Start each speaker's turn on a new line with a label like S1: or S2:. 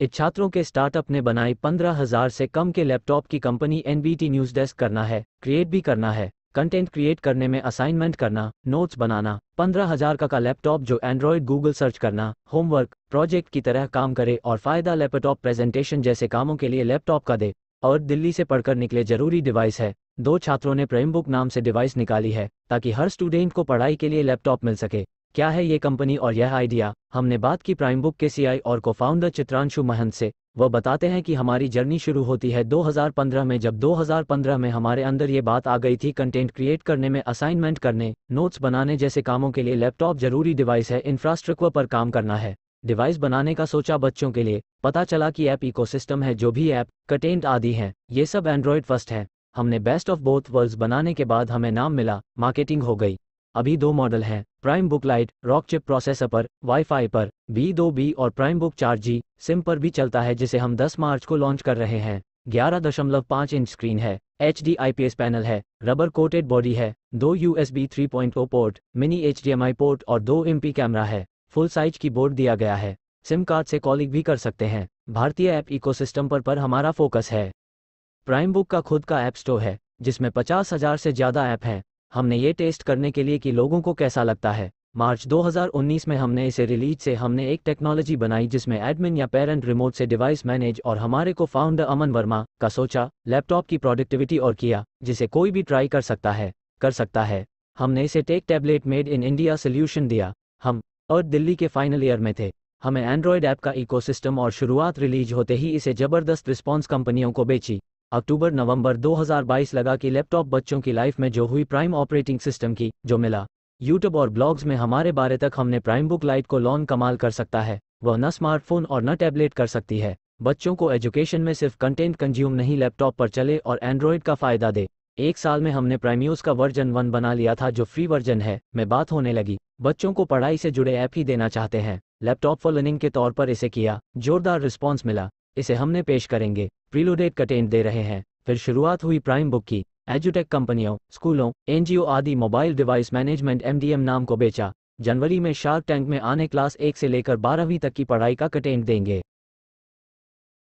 S1: इन छात्रों के स्टार्टअप ने बनाई पंद्रह हजार से कम के लैपटॉप की कंपनी एनबीटी न्यूज डेस्क करना है क्रिएट भी करना है कंटेंट क्रिएट करने में असाइनमेंट करना नोट्स बनाना पंद्रह हजार का का लैपटॉप जो एंड्रॉयड गूगल सर्च करना होमवर्क प्रोजेक्ट की तरह काम करे और फायदा लैपटॉप प्रेजेंटेशन जैसे कामों के लिए लैपटॉप का दे और दिल्ली से पढ़कर निकले जरूरी डिवाइस है दो छात्रों ने प्रेमबुक नाम से डिवाइस निकाली है ताकि हर स्टूडेंट को पढ़ाई के लिए लैपटॉप मिल सके क्या है ये कंपनी और यह आइडिया हमने बात की प्राइम बुक के सीआई और को फाउंडर चित्रांशु महंत से वह बताते हैं कि हमारी जर्नी शुरू होती है 2015 में जब 2015 में हमारे अंदर ये बात आ गई थी कंटेंट क्रिएट करने में असाइनमेंट करने नोट्स बनाने जैसे कामों के लिए लैपटॉप जरूरी डिवाइस है इंफ्रास्ट्रक्चर पर काम करना है डिवाइस बनाने का सोचा बच्चों के लिए पता चला कि ऐप इकोसिस्टम है जो भी ऐप कंटेंट आदि हैं ये सब एंड्रॉयड फर्स्ट है हमने बेस्ट ऑफ बोथ वर्ल्ड बनाने के बाद हमें नाम मिला मार्केटिंग हो गई अभी दो मॉडल हैं Prime Book Lite Rockchip processor पर वाईफाई पर बी दो बी और प्राइम बुक चार जी सिम पर भी चलता है जिसे हम 10 मार्च को लॉन्च कर रहे हैं 11.5 इंच स्क्रीन है एच डी एस पैनल है रबर कोटेड बॉडी है दो U S B three point O port mini H D M I port और दो एम पी कैमरा है फुल साइज की बोर्ड दिया गया है सिम कार्ड से कॉलिंग भी कर सकते हैं भारतीय ऐप इकोसिस्टम पर पर हमारा फोकस है प्राइम बुक का खुद का ऐप स्टोर है जिसमें पचास हजार से ज्यादा ऐप हैं हमने ये टेस्ट करने के लिए कि लोगों को कैसा लगता है मार्च 2019 में हमने इसे रिलीज से हमने एक टेक्नोलॉजी बनाई जिसमें एडमिन या पेरेंट रिमोट से डिवाइस मैनेज और हमारे को फाउंडर अमन वर्मा का सोचा लैपटॉप की प्रोडक्टिविटी और किया जिसे कोई भी ट्राई कर सकता है कर सकता है हमने इसे tech tablet made in India solution दिया हम और दिल्ली के फाइनल ईयर में थे हमें एंड्रॉयड ऐप का इकोसिस्टम और शुरुआत रिलीज होते ही इसे जबरदस्त रिस्पॉन्स कंपनियों को बेची अक्टूबर नवंबर 2022 लगा कि लैपटॉप बच्चों की लाइफ में जो हुई प्राइम ऑपरेटिंग सिस्टम की जो मिला यूट्यूब और ब्लॉग्स में हमारे बारे तक हमने प्राइम बुक लाइट को लॉन कमाल कर सकता है वह न स्मार्टफोन और न टैबलेट कर सकती है बच्चों को एजुकेशन में सिर्फ कंटेंट कंज्यूम नहीं लैपटॉप पर चले और एंड्रॉयड का फायदा दे एक साल में हमने प्राइम्यूज का वर्जन वन बना लिया था जो फ्री वर्जन है में बात होने लगी बच्चों को पढ़ाई से जुड़े ऐप ही देना चाहते हैं लैपटॉप फॉर लर्निंग के तौर पर इसे किया जोरदार रिस्पॉन्स मिला इसे हमने पेश करेंगे प्रीलोडेट कटेंट दे रहे हैं फिर शुरुआत हुई प्राइम बुक की एजुटेक कंपनियों स्कूलों एनजीओ आदि मोबाइल डिवाइस मैनेजमेंट एमडीएम नाम को बेचा जनवरी में शार्क टैंक में आने क्लास एक से लेकर बारहवीं तक की पढ़ाई का कटेंट देंगे